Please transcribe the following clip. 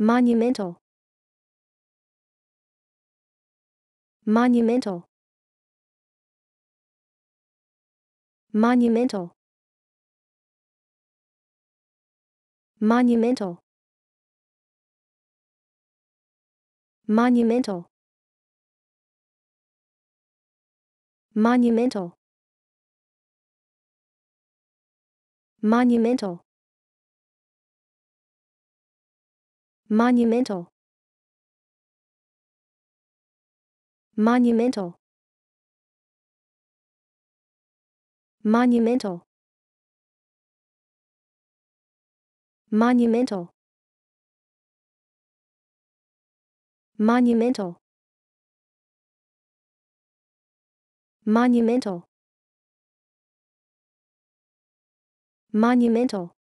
monumental monumental monumental monumental monumental monumental monumental monumental monumental monumental monumental monumental monumental monumental